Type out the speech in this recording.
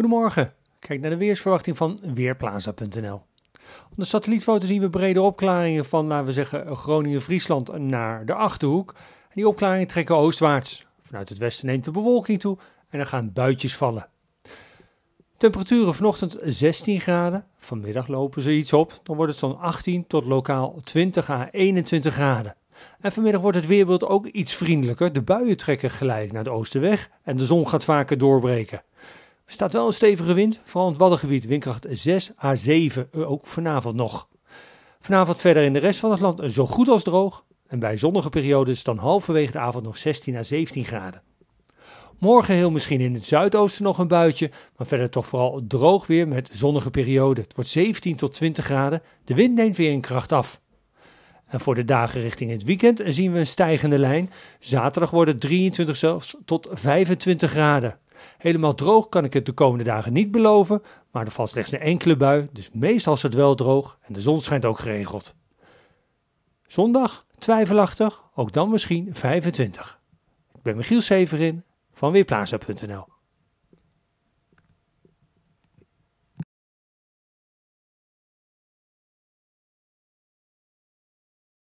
Goedemorgen. Kijk naar de weersverwachting van Weerplaza.nl. Op de satellietfoto zien we brede opklaringen van, laten we zeggen, Groningen-Friesland naar de Achterhoek. En die opklaringen trekken oostwaarts. Vanuit het westen neemt de bewolking toe en er gaan buitjes vallen. Temperaturen vanochtend 16 graden. Vanmiddag lopen ze iets op. Dan wordt het zo'n 18 tot lokaal 20 à 21 graden. En vanmiddag wordt het weerbeeld ook iets vriendelijker. De buien trekken geleidelijk naar het oosten weg en de zon gaat vaker doorbreken staat wel een stevige wind, vooral in het Waddengebied, windkracht 6 à 7, eh, ook vanavond nog. Vanavond verder in de rest van het land eh, zo goed als droog en bij zonnige periodes dan halverwege de avond nog 16 à 17 graden. Morgen heel misschien in het zuidoosten nog een buitje, maar verder toch vooral droog weer met zonnige perioden. Het wordt 17 tot 20 graden, de wind neemt weer in kracht af. En voor de dagen richting het weekend eh, zien we een stijgende lijn. Zaterdag wordt het 23 zelfs tot 25 graden. Helemaal droog kan ik het de komende dagen niet beloven, maar er valt slechts een enkele bui, dus meestal is het wel droog en de zon schijnt ook geregeld. Zondag twijfelachtig, ook dan misschien 25. Ik ben Michiel Severin van Weerplaza.nl